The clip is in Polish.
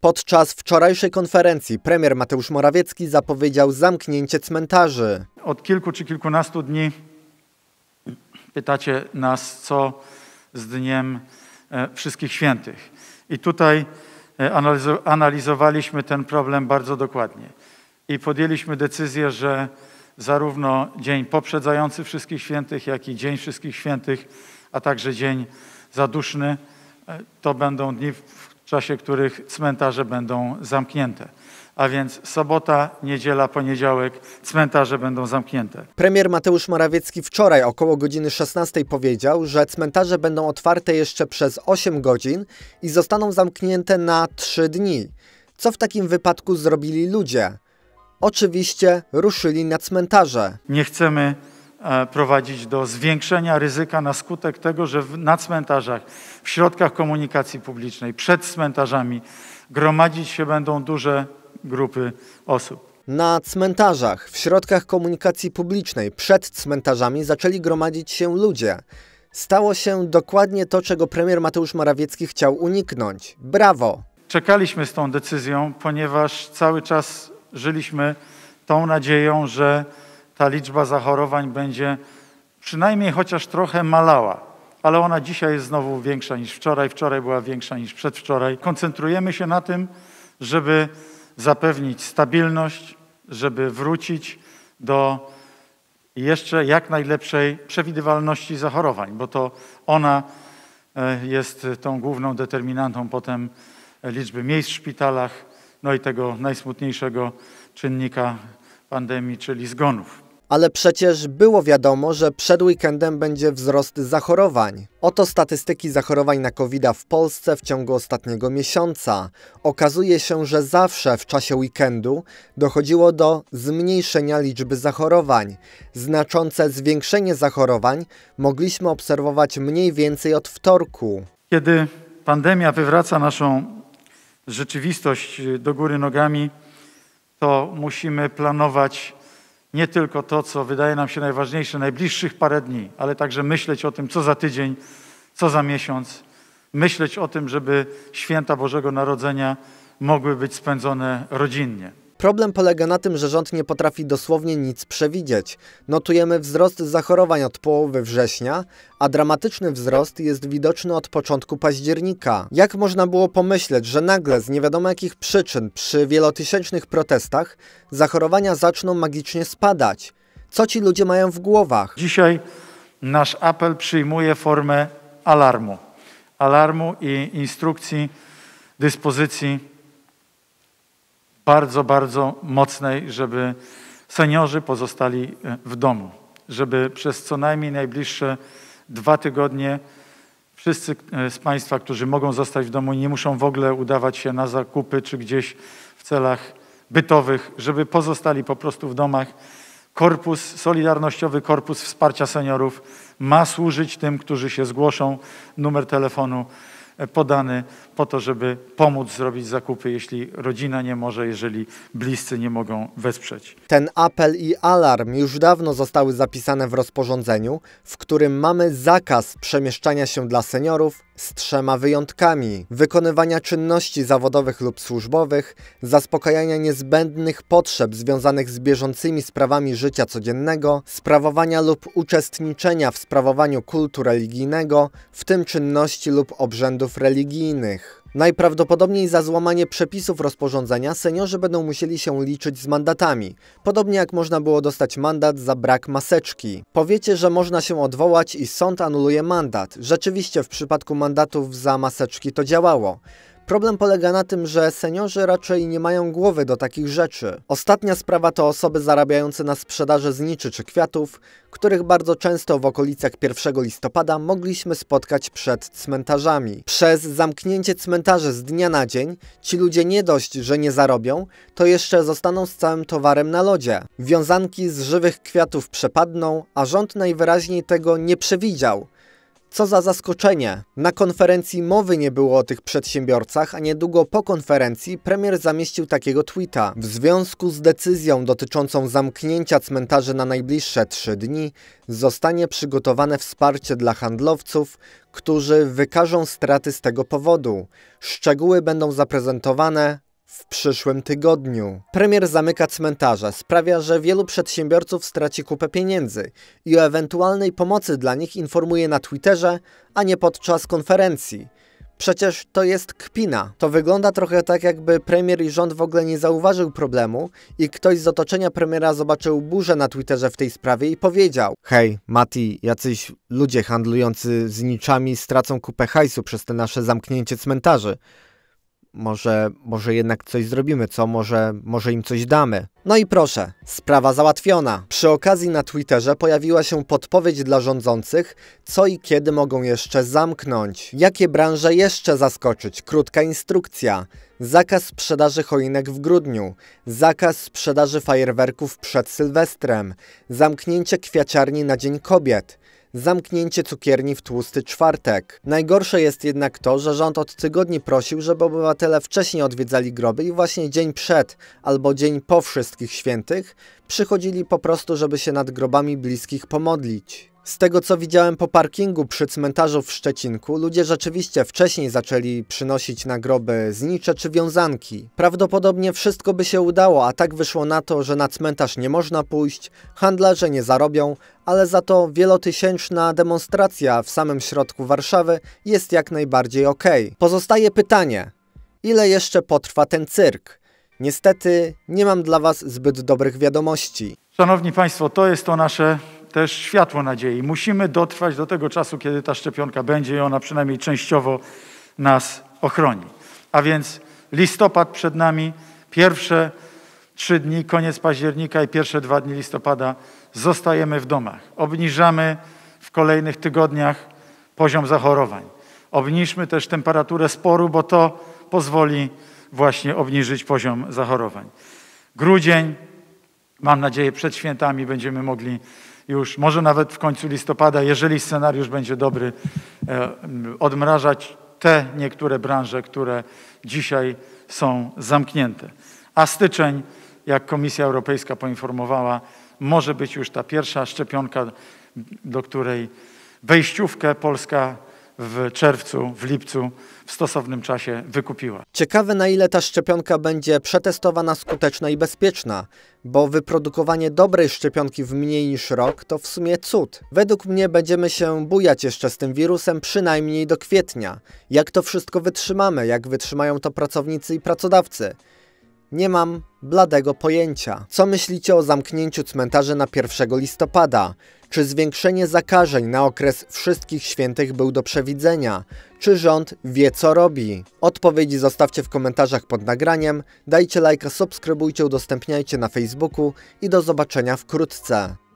Podczas wczorajszej konferencji premier Mateusz Morawiecki zapowiedział zamknięcie cmentarzy. Od kilku czy kilkunastu dni pytacie nas, co z Dniem e, Wszystkich Świętych. I tutaj e, analizowaliśmy ten problem bardzo dokładnie. I podjęliśmy decyzję, że zarówno dzień poprzedzający Wszystkich Świętych, jak i Dzień Wszystkich Świętych, a także dzień zaduszny, e, to będą dni, w czasie których cmentarze będą zamknięte. A więc sobota, niedziela, poniedziałek cmentarze będą zamknięte. Premier Mateusz Morawiecki wczoraj około godziny 16 powiedział, że cmentarze będą otwarte jeszcze przez 8 godzin i zostaną zamknięte na 3 dni. Co w takim wypadku zrobili ludzie? Oczywiście ruszyli na cmentarze. Nie chcemy E, prowadzić do zwiększenia ryzyka na skutek tego, że na cmentarzach, w środkach komunikacji publicznej, przed cmentarzami gromadzić się będą duże grupy osób. Na cmentarzach, w środkach komunikacji publicznej, przed cmentarzami zaczęli gromadzić się ludzie. Stało się dokładnie to, czego premier Mateusz Morawiecki chciał uniknąć. Brawo! Czekaliśmy z tą decyzją, ponieważ cały czas żyliśmy tą nadzieją, że ta liczba zachorowań będzie przynajmniej chociaż trochę malała. Ale ona dzisiaj jest znowu większa niż wczoraj, wczoraj była większa niż przedwczoraj. Koncentrujemy się na tym, żeby zapewnić stabilność, żeby wrócić do jeszcze jak najlepszej przewidywalności zachorowań, bo to ona e, jest tą główną determinantą potem liczby miejsc w szpitalach, no i tego najsmutniejszego czynnika pandemii, czyli zgonów. Ale przecież było wiadomo, że przed weekendem będzie wzrost zachorowań. Oto statystyki zachorowań na covid w Polsce w ciągu ostatniego miesiąca. Okazuje się, że zawsze w czasie weekendu dochodziło do zmniejszenia liczby zachorowań. Znaczące zwiększenie zachorowań mogliśmy obserwować mniej więcej od wtorku. Kiedy pandemia wywraca naszą rzeczywistość do góry nogami, to musimy planować nie tylko to, co wydaje nam się najważniejsze najbliższych parę dni, ale także myśleć o tym, co za tydzień, co za miesiąc, myśleć o tym, żeby święta Bożego Narodzenia mogły być spędzone rodzinnie. Problem polega na tym, że rząd nie potrafi dosłownie nic przewidzieć. Notujemy wzrost zachorowań od połowy września, a dramatyczny wzrost jest widoczny od początku października. Jak można było pomyśleć, że nagle z nie wiadomo jakich przyczyn przy wielotysięcznych protestach zachorowania zaczną magicznie spadać? Co ci ludzie mają w głowach? Dzisiaj nasz apel przyjmuje formę alarmu. Alarmu i instrukcji, dyspozycji bardzo, bardzo mocnej, żeby seniorzy pozostali e, w domu, żeby przez co najmniej najbliższe dwa tygodnie wszyscy e, z Państwa, którzy mogą zostać w domu, nie muszą w ogóle udawać się na zakupy czy gdzieś w celach bytowych, żeby pozostali po prostu w domach. Korpus, Solidarnościowy Korpus Wsparcia Seniorów ma służyć tym, którzy się zgłoszą. Numer telefonu podany po to, żeby pomóc zrobić zakupy, jeśli rodzina nie może, jeżeli bliscy nie mogą wesprzeć. Ten apel i alarm już dawno zostały zapisane w rozporządzeniu, w którym mamy zakaz przemieszczania się dla seniorów z trzema wyjątkami: wykonywania czynności zawodowych lub służbowych, zaspokajania niezbędnych potrzeb związanych z bieżącymi sprawami życia codziennego, sprawowania lub uczestniczenia w sprawowaniu kultu religijnego, w tym czynności lub obrzędów religijnych. Najprawdopodobniej za złamanie przepisów rozporządzenia seniorzy będą musieli się liczyć z mandatami, podobnie jak można było dostać mandat za brak maseczki. Powiecie, że można się odwołać i sąd anuluje mandat. Rzeczywiście w przypadku mandatów za maseczki to działało. Problem polega na tym, że seniorzy raczej nie mają głowy do takich rzeczy. Ostatnia sprawa to osoby zarabiające na sprzedaży zniczy czy kwiatów, których bardzo często w okolicach 1 listopada mogliśmy spotkać przed cmentarzami. Przez zamknięcie cmentarzy z dnia na dzień ci ludzie nie dość, że nie zarobią, to jeszcze zostaną z całym towarem na lodzie. Wiązanki z żywych kwiatów przepadną, a rząd najwyraźniej tego nie przewidział. Co za zaskoczenie! Na konferencji mowy nie było o tych przedsiębiorcach, a niedługo po konferencji premier zamieścił takiego tweeta. W związku z decyzją dotyczącą zamknięcia cmentarzy na najbliższe trzy dni, zostanie przygotowane wsparcie dla handlowców, którzy wykażą straty z tego powodu. Szczegóły będą zaprezentowane w przyszłym tygodniu. Premier zamyka cmentarze, sprawia, że wielu przedsiębiorców straci kupę pieniędzy i o ewentualnej pomocy dla nich informuje na Twitterze, a nie podczas konferencji. Przecież to jest kpina. To wygląda trochę tak, jakby premier i rząd w ogóle nie zauważył problemu i ktoś z otoczenia premiera zobaczył burzę na Twitterze w tej sprawie i powiedział: Hej, Mati, jacyś ludzie handlujący zniczami stracą kupę hajsu przez te nasze zamknięcie cmentarzy może, może jednak coś zrobimy, co? Może, może im coś damy. No i proszę, sprawa załatwiona. Przy okazji na Twitterze pojawiła się podpowiedź dla rządzących, co i kiedy mogą jeszcze zamknąć. Jakie branże jeszcze zaskoczyć? Krótka instrukcja. Zakaz sprzedaży choinek w grudniu, zakaz sprzedaży fajerwerków przed Sylwestrem, zamknięcie kwiaciarni na Dzień Kobiet, zamknięcie cukierni w tłusty czwartek. Najgorsze jest jednak to, że rząd od tygodni prosił, żeby obywatele wcześniej odwiedzali groby i właśnie dzień przed albo dzień po wszystkich świętych przychodzili po prostu, żeby się nad grobami bliskich pomodlić. Z tego co widziałem po parkingu przy cmentarzu w Szczecinku, ludzie rzeczywiście wcześniej zaczęli przynosić na groby znicze czy wiązanki. Prawdopodobnie wszystko by się udało, a tak wyszło na to, że na cmentarz nie można pójść, handlarze nie zarobią, ale za to wielotysięczna demonstracja w samym środku Warszawy jest jak najbardziej ok. Pozostaje pytanie, ile jeszcze potrwa ten cyrk? Niestety nie mam dla Was zbyt dobrych wiadomości. Szanowni Państwo, to jest to nasze też światło nadziei. Musimy dotrwać do tego czasu, kiedy ta szczepionka będzie i ona przynajmniej częściowo nas ochroni. A więc listopad przed nami, pierwsze trzy dni, koniec października i pierwsze dwa dni listopada zostajemy w domach. Obniżamy w kolejnych tygodniach poziom zachorowań. Obniżmy też temperaturę sporu, bo to pozwoli właśnie obniżyć poziom zachorowań. Grudzień, Mam nadzieję, przed świętami będziemy mogli już, może nawet w końcu listopada, jeżeli scenariusz będzie dobry, e, odmrażać te niektóre branże, które dzisiaj są zamknięte. A styczeń, jak Komisja Europejska poinformowała, może być już ta pierwsza szczepionka, do której wejściówkę Polska w czerwcu, w lipcu w stosownym czasie wykupiła. Ciekawe na ile ta szczepionka będzie przetestowana, skuteczna i bezpieczna, bo wyprodukowanie dobrej szczepionki w mniej niż rok to w sumie cud. Według mnie będziemy się bujać jeszcze z tym wirusem przynajmniej do kwietnia. Jak to wszystko wytrzymamy, jak wytrzymają to pracownicy i pracodawcy. Nie mam bladego pojęcia. Co myślicie o zamknięciu cmentarzy na 1 listopada? Czy zwiększenie zakażeń na okres wszystkich świętych był do przewidzenia? Czy rząd wie co robi? Odpowiedzi zostawcie w komentarzach pod nagraniem, dajcie lajka, subskrybujcie, udostępniajcie na Facebooku i do zobaczenia wkrótce.